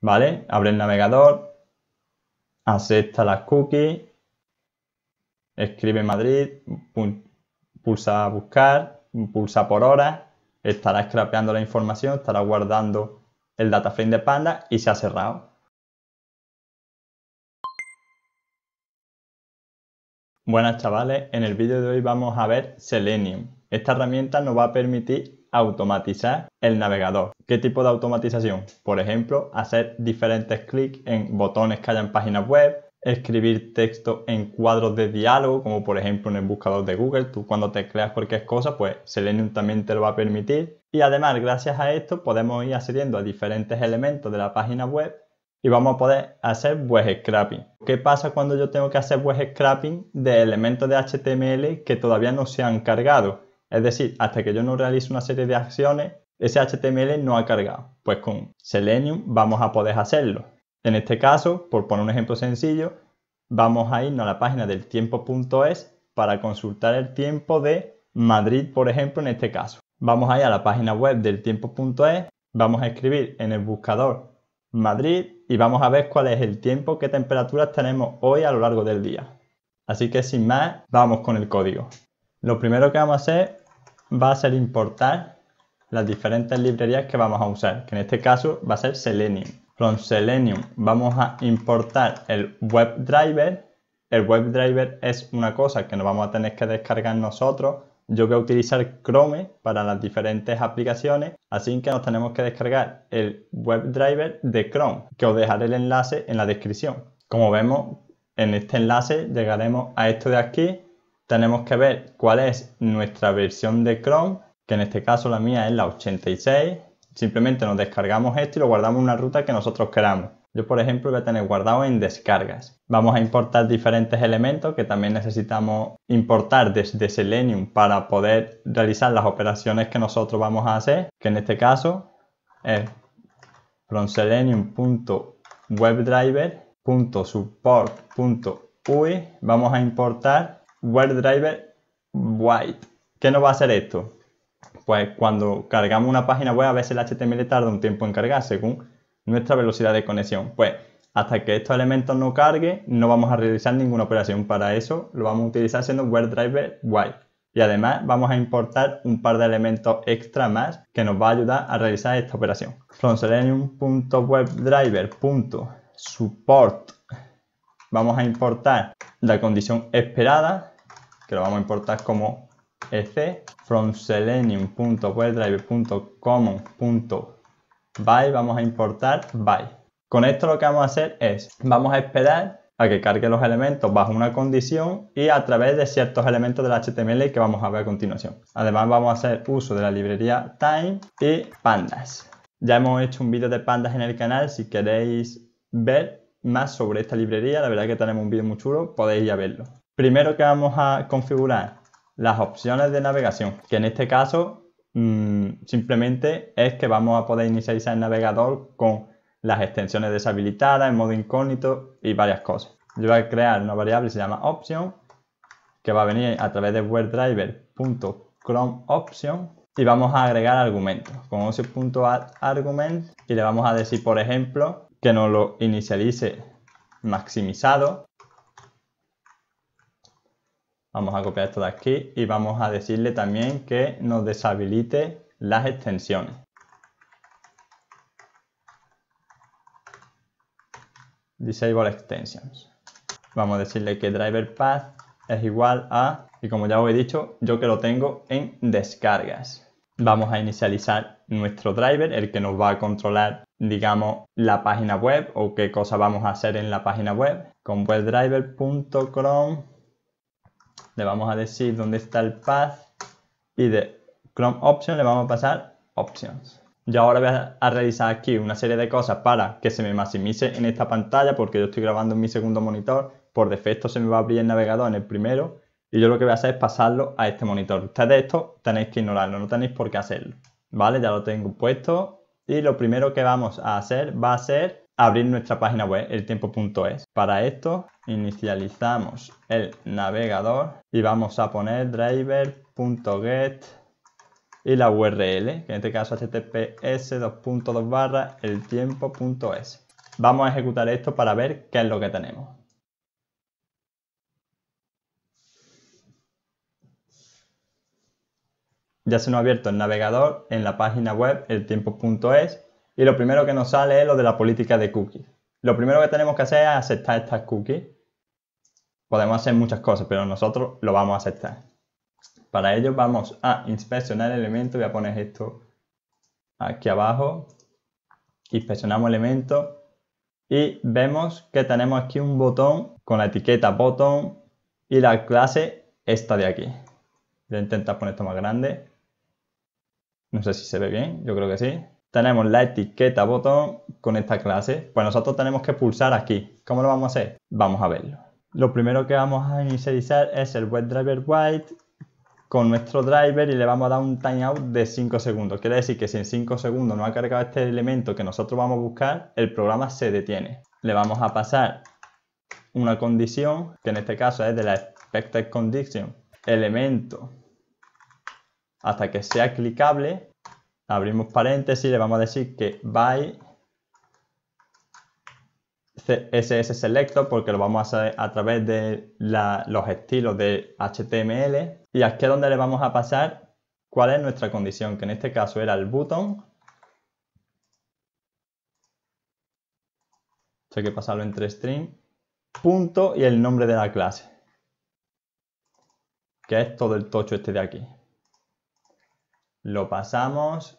¿vale? Abre el navegador, acepta las cookies, escribe Madrid, pulsa buscar, pulsa por hora, estará scrapeando la información, estará guardando el data frame de Panda y se ha cerrado. Buenas chavales, en el vídeo de hoy vamos a ver Selenium. Esta herramienta nos va a permitir automatizar el navegador. ¿Qué tipo de automatización? Por ejemplo, hacer diferentes clics en botones que hay en páginas web, escribir texto en cuadros de diálogo, como por ejemplo en el buscador de Google. Tú cuando te creas cualquier cosa, pues Selenium también te lo va a permitir. Y además, gracias a esto, podemos ir accediendo a diferentes elementos de la página web y vamos a poder hacer web scrapping. ¿Qué pasa cuando yo tengo que hacer web scrapping de elementos de HTML que todavía no se han cargado? Es decir, hasta que yo no realice una serie de acciones, ese HTML no ha cargado. Pues con Selenium vamos a poder hacerlo. En este caso, por poner un ejemplo sencillo, vamos a irnos a la página del tiempo.es para consultar el tiempo de Madrid, por ejemplo, en este caso. Vamos a ir a la página web del tiempo.es, vamos a escribir en el buscador Madrid y vamos a ver cuál es el tiempo, qué temperaturas tenemos hoy a lo largo del día. Así que sin más, vamos con el código. Lo primero que vamos a hacer va a ser importar las diferentes librerías que vamos a usar, que en este caso va a ser Selenium. Con Selenium vamos a importar el WebDriver. El WebDriver es una cosa que nos vamos a tener que descargar nosotros. Yo voy a utilizar Chrome para las diferentes aplicaciones, así que nos tenemos que descargar el WebDriver de Chrome, que os dejaré el enlace en la descripción. Como vemos, en este enlace llegaremos a esto de aquí, tenemos que ver cuál es nuestra versión de Chrome, que en este caso la mía es la 86. Simplemente nos descargamos esto y lo guardamos en una ruta que nosotros queramos. Yo, por ejemplo, voy a tener guardado en descargas. Vamos a importar diferentes elementos que también necesitamos importar desde Selenium para poder realizar las operaciones que nosotros vamos a hacer, que en este caso es from Vamos a importar driver White. ¿Qué nos va a hacer esto? Pues cuando cargamos una página web, a veces el HTML tarda un tiempo en cargar según nuestra velocidad de conexión. Pues hasta que estos elementos no carguen, no vamos a realizar ninguna operación. Para eso lo vamos a utilizar siendo driver White. Y además vamos a importar un par de elementos extra más que nos va a ayudar a realizar esta operación. From selenium.webdriver.support vamos a importar la condición esperada, que lo vamos a importar como ec, from selenium.webdriver.common.by, vamos a importar by. Con esto lo que vamos a hacer es, vamos a esperar a que cargue los elementos bajo una condición y a través de ciertos elementos del HTML que vamos a ver a continuación. Además vamos a hacer uso de la librería time y pandas. Ya hemos hecho un vídeo de pandas en el canal, si queréis ver más sobre esta librería, la verdad que tenemos un vídeo muy chulo, podéis ya verlo. Primero que vamos a configurar las opciones de navegación, que en este caso mm, simplemente es que vamos a poder inicializar el navegador con las extensiones deshabilitadas, en modo incógnito y varias cosas. Yo voy a crear una variable que se llama option, que va a venir a través de WebDriver.chromeOption y vamos a agregar argumentos con argument y le vamos a decir, por ejemplo, que nos lo inicialice maximizado. Vamos a copiar esto de aquí y vamos a decirle también que nos deshabilite las extensiones. Disable extensions. Vamos a decirle que driver path es igual a, y como ya os he dicho, yo que lo tengo en descargas vamos a inicializar nuestro driver, el que nos va a controlar, digamos, la página web o qué cosa vamos a hacer en la página web. Con webdriver.chrome le vamos a decir dónde está el path y de Chrome options le vamos a pasar Options. Yo ahora voy a realizar aquí una serie de cosas para que se me maximice en esta pantalla porque yo estoy grabando en mi segundo monitor. Por defecto se me va a abrir el navegador en el primero y yo lo que voy a hacer es pasarlo a este monitor. Ustedes esto tenéis que ignorarlo, no tenéis por qué hacerlo. Vale, ya lo tengo puesto y lo primero que vamos a hacer va a ser abrir nuestra página web, el tiempo.es. Para esto inicializamos el navegador y vamos a poner driver.get y la URL, que en este caso https 2.2 barra eltiempo.es. Vamos a ejecutar esto para ver qué es lo que tenemos. ya se nos ha abierto el navegador en la página web el eltiempo.es y lo primero que nos sale es lo de la política de cookies. Lo primero que tenemos que hacer es aceptar estas cookies. Podemos hacer muchas cosas, pero nosotros lo vamos a aceptar. Para ello vamos a inspeccionar elementos elemento, voy a poner esto aquí abajo. Inspeccionamos elemento y vemos que tenemos aquí un botón con la etiqueta botón y la clase esta de aquí. Voy a intentar poner esto más grande. No sé si se ve bien, yo creo que sí. Tenemos la etiqueta botón con esta clase. Pues nosotros tenemos que pulsar aquí. ¿Cómo lo vamos a hacer? Vamos a verlo. Lo primero que vamos a inicializar es el WebDriver White con nuestro driver y le vamos a dar un timeout de 5 segundos. Quiere decir que si en 5 segundos no ha cargado este elemento que nosotros vamos a buscar, el programa se detiene. Le vamos a pasar una condición, que en este caso es de la expected condition, elemento hasta que sea clicable, abrimos paréntesis, le vamos a decir que by CSS Selector porque lo vamos a hacer a través de los estilos de HTML y aquí es donde le vamos a pasar cuál es nuestra condición, que en este caso era el button. Esto hay que pasarlo entre string, punto y el nombre de la clase, que es todo el tocho este de aquí lo pasamos.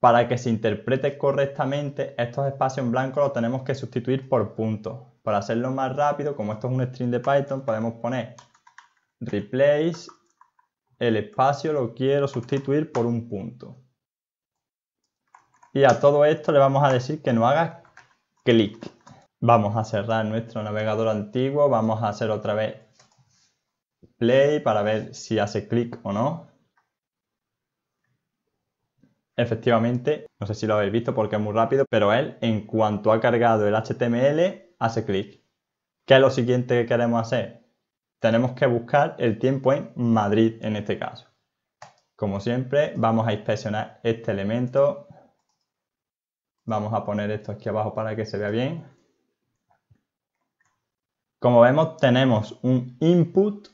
Para que se interprete correctamente, estos espacios en blanco lo tenemos que sustituir por puntos. Para hacerlo más rápido, como esto es un string de Python, podemos poner replace, el espacio lo quiero sustituir por un punto. Y a todo esto le vamos a decir que no haga clic. Vamos a cerrar nuestro navegador antiguo, vamos a hacer otra vez play para ver si hace clic o no. Efectivamente, no sé si lo habéis visto porque es muy rápido, pero él, en cuanto ha cargado el HTML, hace clic. ¿Qué es lo siguiente que queremos hacer? Tenemos que buscar el tiempo en Madrid en este caso. Como siempre, vamos a inspeccionar este elemento. Vamos a poner esto aquí abajo para que se vea bien. Como vemos, tenemos un input,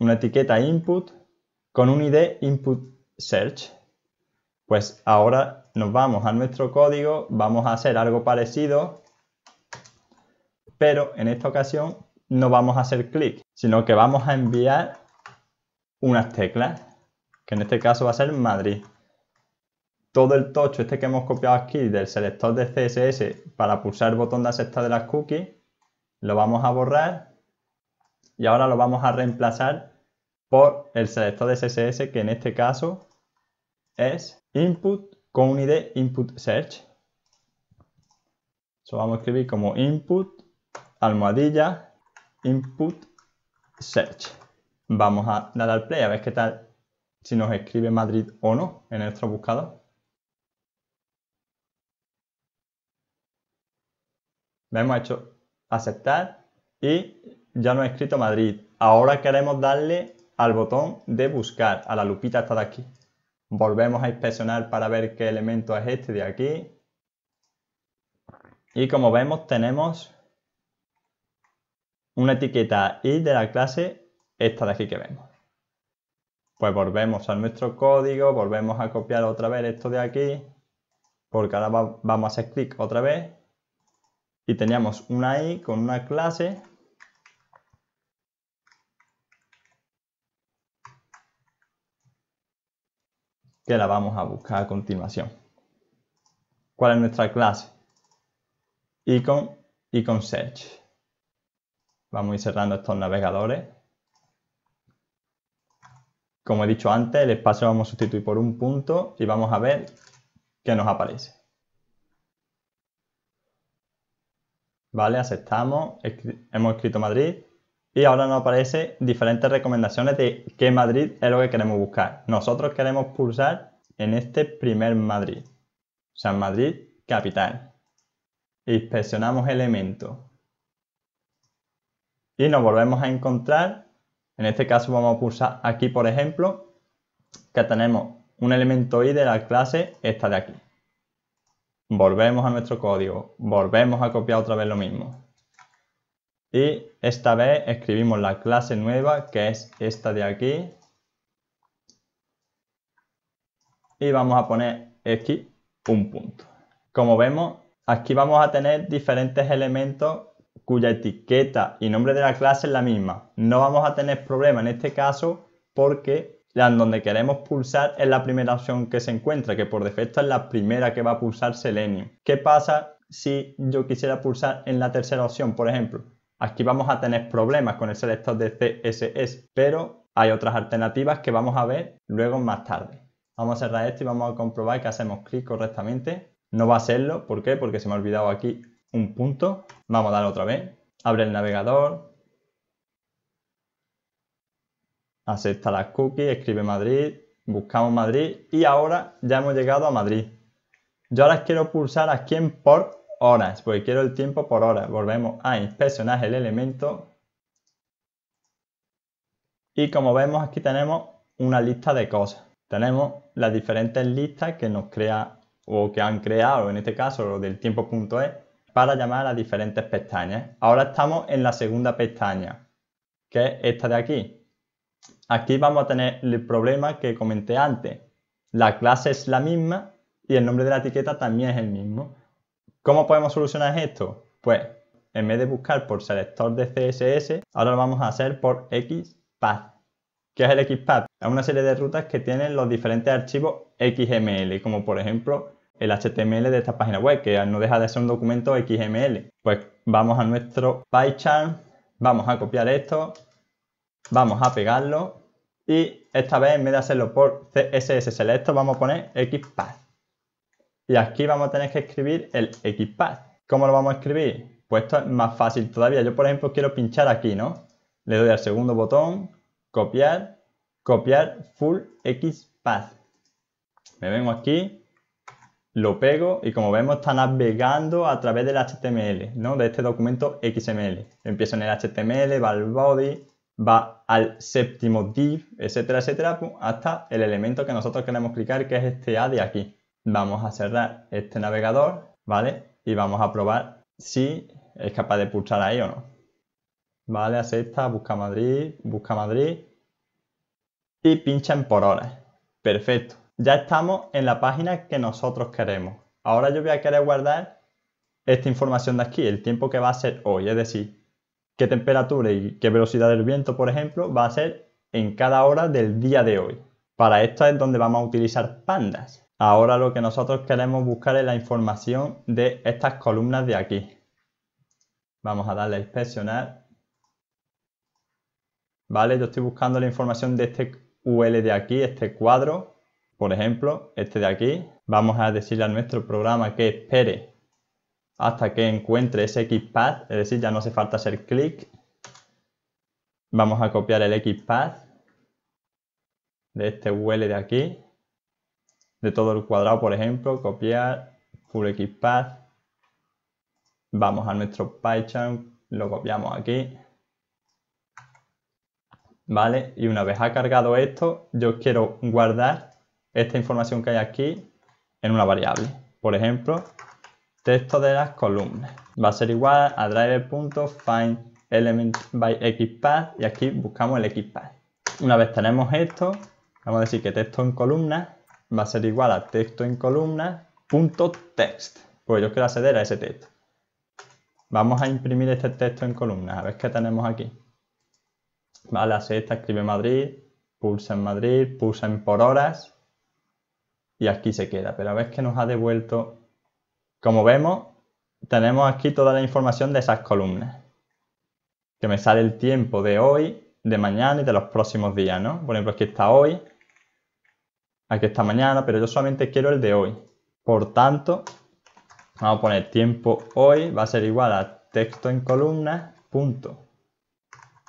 una etiqueta input, con un ID input search. Pues ahora nos vamos a nuestro código, vamos a hacer algo parecido, pero en esta ocasión no vamos a hacer clic, sino que vamos a enviar unas teclas, que en este caso va a ser Madrid. Todo el tocho este que hemos copiado aquí del selector de CSS para pulsar el botón de aceptar de las cookies, lo vamos a borrar y ahora lo vamos a reemplazar por el selector de CSS que en este caso es input con un ID input search. Eso vamos a escribir como input almohadilla input search. Vamos a dar al play a ver qué tal si nos escribe Madrid o no en nuestro buscador. hemos hecho aceptar y ya nos ha escrito Madrid. Ahora queremos darle al botón de buscar, a la lupita esta de aquí. Volvemos a inspeccionar para ver qué elemento es este de aquí. Y como vemos tenemos una etiqueta i de la clase esta de aquí que vemos. Pues volvemos a nuestro código, volvemos a copiar otra vez esto de aquí, porque ahora vamos a hacer clic otra vez. Y teníamos una i con una clase que la vamos a buscar a continuación. ¿Cuál es nuestra clase? Icon, Icon Search. Vamos a ir cerrando estos navegadores. Como he dicho antes, el espacio lo vamos a sustituir por un punto y vamos a ver qué nos aparece. Vale, aceptamos. Hemos escrito Madrid y ahora nos aparecen diferentes recomendaciones de qué Madrid es lo que queremos buscar. Nosotros queremos pulsar en este primer Madrid, o sea, Madrid capital. Inspeccionamos elemento y nos volvemos a encontrar, en este caso vamos a pulsar aquí por ejemplo, que tenemos un elemento i de la clase esta de aquí. Volvemos a nuestro código, volvemos a copiar otra vez lo mismo. Y esta vez escribimos la clase nueva, que es esta de aquí. Y vamos a poner aquí un punto. Como vemos, aquí vamos a tener diferentes elementos cuya etiqueta y nombre de la clase es la misma. No vamos a tener problema en este caso porque donde queremos pulsar es la primera opción que se encuentra, que por defecto es la primera que va a pulsar Selenium. ¿Qué pasa si yo quisiera pulsar en la tercera opción, por ejemplo? Aquí vamos a tener problemas con el selector de CSS, pero hay otras alternativas que vamos a ver luego más tarde. Vamos a cerrar esto y vamos a comprobar que hacemos clic correctamente. No va a serlo, ¿por qué? Porque se me ha olvidado aquí un punto. Vamos a dar otra vez. Abre el navegador. Acepta las cookies, escribe Madrid, buscamos Madrid y ahora ya hemos llegado a Madrid. Yo ahora quiero pulsar aquí en Port horas, porque quiero el tiempo por hora. Volvemos a ah, inspeccionar el elemento. Y como vemos aquí tenemos una lista de cosas. Tenemos las diferentes listas que nos crea o que han creado, en este caso lo del tiempo.es, para llamar a diferentes pestañas. Ahora estamos en la segunda pestaña, que es esta de aquí. Aquí vamos a tener el problema que comenté antes. La clase es la misma y el nombre de la etiqueta también es el mismo. ¿Cómo podemos solucionar esto? Pues en vez de buscar por selector de CSS, ahora lo vamos a hacer por XPath. ¿Qué es el XPath? Es una serie de rutas que tienen los diferentes archivos XML, como por ejemplo el HTML de esta página web, que no deja de ser un documento XML. Pues vamos a nuestro PyCharm, vamos a copiar esto, vamos a pegarlo y esta vez en vez de hacerlo por CSS Selector vamos a poner XPath. Y aquí vamos a tener que escribir el XPath. ¿Cómo lo vamos a escribir? Pues esto es más fácil todavía. Yo, por ejemplo, quiero pinchar aquí, ¿no? Le doy al segundo botón, copiar, copiar full XPath. Me vengo aquí, lo pego y como vemos está navegando a través del HTML, ¿no? De este documento XML. Empiezo en el HTML, va al body, va al séptimo div, etcétera, etcétera, hasta el elemento que nosotros queremos clicar, que es este A de aquí. Vamos a cerrar este navegador, ¿vale? Y vamos a probar si es capaz de pulsar ahí o no. Vale, acepta, busca Madrid, busca Madrid y pinchan por horas. Perfecto. Ya estamos en la página que nosotros queremos. Ahora yo voy a querer guardar esta información de aquí, el tiempo que va a ser hoy, es decir, qué temperatura y qué velocidad del viento, por ejemplo, va a ser en cada hora del día de hoy. Para esto es donde vamos a utilizar pandas. Ahora lo que nosotros queremos buscar es la información de estas columnas de aquí. Vamos a darle a inspeccionar. Vale, yo estoy buscando la información de este UL de aquí, este cuadro, por ejemplo, este de aquí. Vamos a decirle a nuestro programa que espere hasta que encuentre ese XPath, es decir, ya no hace falta hacer clic. Vamos a copiar el XPath de este UL de aquí de todo el cuadrado, por ejemplo, copiar, full XPath, vamos a nuestro PyCharm, lo copiamos aquí, ¿vale? Y una vez ha cargado esto, yo quiero guardar esta información que hay aquí en una variable. Por ejemplo, texto de las columnas. Va a ser igual a driver.findElementByXPath y aquí buscamos el XPath. Una vez tenemos esto, vamos a decir que texto en columnas va a ser igual a texto en columna punto text, pues yo quiero acceder a ese texto. Vamos a imprimir este texto en columnas. a ver qué tenemos aquí. Vale, acepta, escribe Madrid, pulsa en Madrid, pulsa en por horas y aquí se queda. Pero a ver qué nos ha devuelto. Como vemos, tenemos aquí toda la información de esas columnas. Que me sale el tiempo de hoy, de mañana y de los próximos días, ¿no? Por ejemplo, aquí está hoy, aquí está mañana, pero yo solamente quiero el de hoy. Por tanto, vamos a poner tiempo hoy, va a ser igual a texto en columna, punto,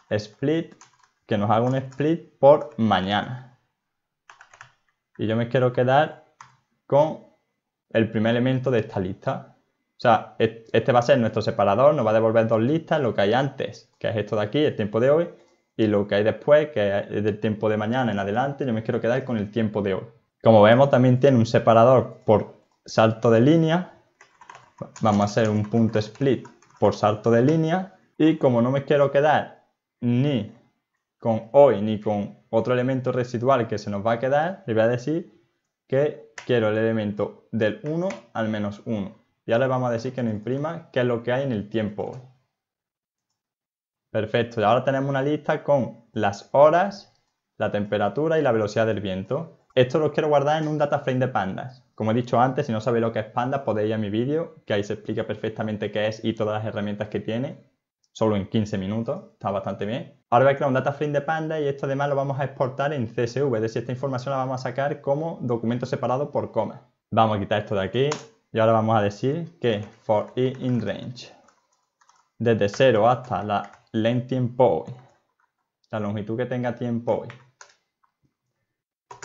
split, que nos haga un split por mañana. Y yo me quiero quedar con el primer elemento de esta lista. O sea, este va a ser nuestro separador, nos va a devolver dos listas, lo que hay antes, que es esto de aquí, el tiempo de hoy, y lo que hay después, que es del tiempo de mañana en adelante, yo me quiero quedar con el tiempo de hoy. Como vemos, también tiene un separador por salto de línea. Vamos a hacer un punto split por salto de línea. Y como no me quiero quedar ni con hoy ni con otro elemento residual que se nos va a quedar, le voy a decir que quiero el elemento del 1 al menos 1. Ya le vamos a decir que no imprima qué es lo que hay en el tiempo hoy. Perfecto, y ahora tenemos una lista con las horas, la temperatura y la velocidad del viento. Esto lo quiero guardar en un data frame de pandas. Como he dicho antes, si no sabéis lo que es pandas, podéis ir a mi vídeo, que ahí se explica perfectamente qué es y todas las herramientas que tiene, solo en 15 minutos, está bastante bien. Ahora voy a crear un data frame de pandas y esto además lo vamos a exportar en CSV, es decir, esta información la vamos a sacar como documento separado por coma. Vamos a quitar esto de aquí y ahora vamos a decir que for in range, desde 0 hasta la length tiempo hoy, la longitud que tenga tiempo hoy,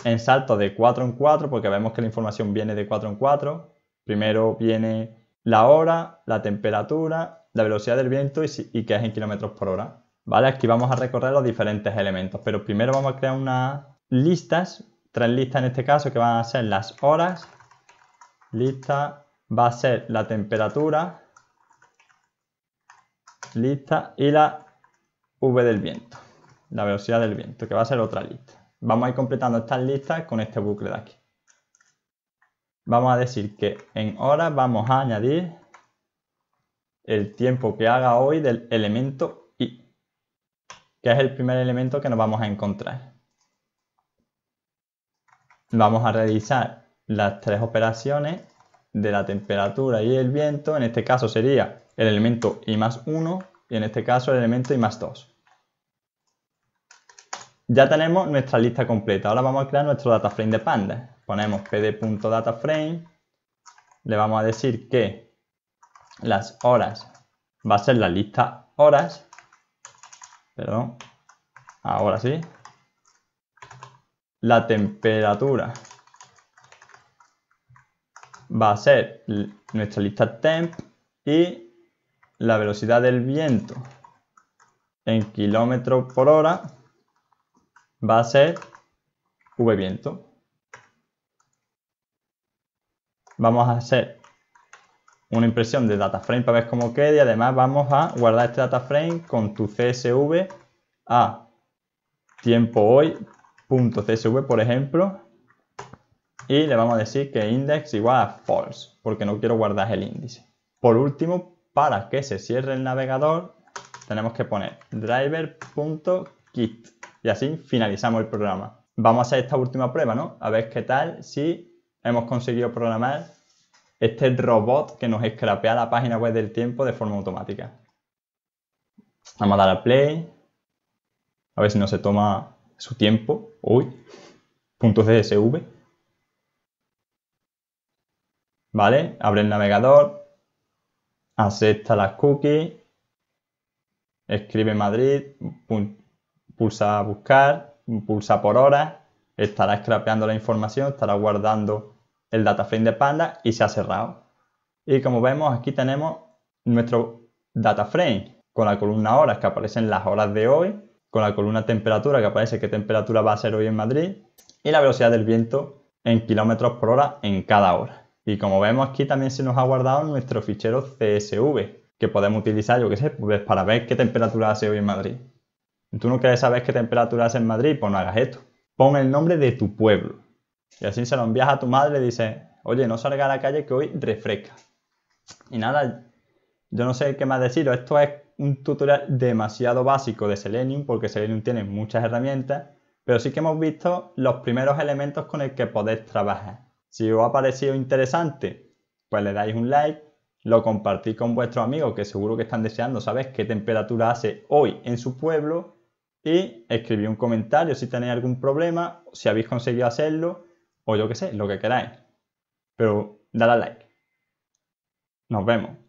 en salto de 4 en 4, porque vemos que la información viene de 4 en 4, primero viene la hora, la temperatura, la velocidad del viento y, que es en kilómetros por hora. ¿Vale? Aquí vamos a recorrer los diferentes elementos, pero primero vamos a crear unas listas, tres listas en este caso, que van a ser las horas, lista va a ser la temperatura, lista y la V del viento, la velocidad del viento, que va a ser otra lista. Vamos a ir completando estas listas con este bucle de aquí. Vamos a decir que en hora vamos a añadir el tiempo que haga hoy del elemento i, que es el primer elemento que nos vamos a encontrar. Vamos a realizar las tres operaciones de la temperatura y el viento, en este caso sería el elemento i más 1 y en este caso el elemento i más 2. Ya tenemos nuestra lista completa. Ahora vamos a crear nuestro data frame de pandas. Ponemos pd.dataframe. Le vamos a decir que las horas va a ser la lista horas. Perdón. Ahora sí. La temperatura va a ser nuestra lista temp y la velocidad del viento en kilómetros por hora va a ser vviento. Vamos a hacer una impresión de data frame para ver cómo queda. y además vamos a guardar este data frame con tu CSV a tiempo hoy.csv por ejemplo y le vamos a decir que index igual a false porque no quiero guardar el índice. Por último, para que se cierre el navegador tenemos que poner driver.kit y así finalizamos el programa. Vamos a hacer esta última prueba, ¿no? A ver qué tal si hemos conseguido programar este robot que nos escrapea la página web del tiempo de forma automática. Vamos a dar a play. A ver si no se toma su tiempo. Uy, CSV. Vale, abre el navegador. Acepta las cookies. Escribe Madrid pulsa buscar, pulsa por hora estará scrapeando la información, estará guardando el data frame de Panda y se ha cerrado. Y como vemos aquí tenemos nuestro data frame con la columna horas que aparecen las horas de hoy, con la columna temperatura que aparece qué temperatura va a ser hoy en Madrid y la velocidad del viento en kilómetros por hora en cada hora. Y como vemos aquí también se nos ha guardado nuestro fichero CSV que podemos utilizar, yo qué sé, pues, para ver qué temperatura hace hoy en Madrid. Tú no quieres saber qué temperatura hace en Madrid, pues no hagas esto. Pon el nombre de tu pueblo. Y así se lo envías a tu madre y dices, oye, no salga a la calle que hoy refresca. Y nada, yo no sé qué más deciros. Esto es un tutorial demasiado básico de Selenium, porque Selenium tiene muchas herramientas, pero sí que hemos visto los primeros elementos con el que podéis trabajar. Si os ha parecido interesante, pues le dais un like, lo compartís con vuestros amigos que seguro que están deseando saber qué temperatura hace hoy en su pueblo y escribí un comentario si tenéis algún problema, si habéis conseguido hacerlo o yo que sé, lo que queráis. Pero dale a like. Nos vemos.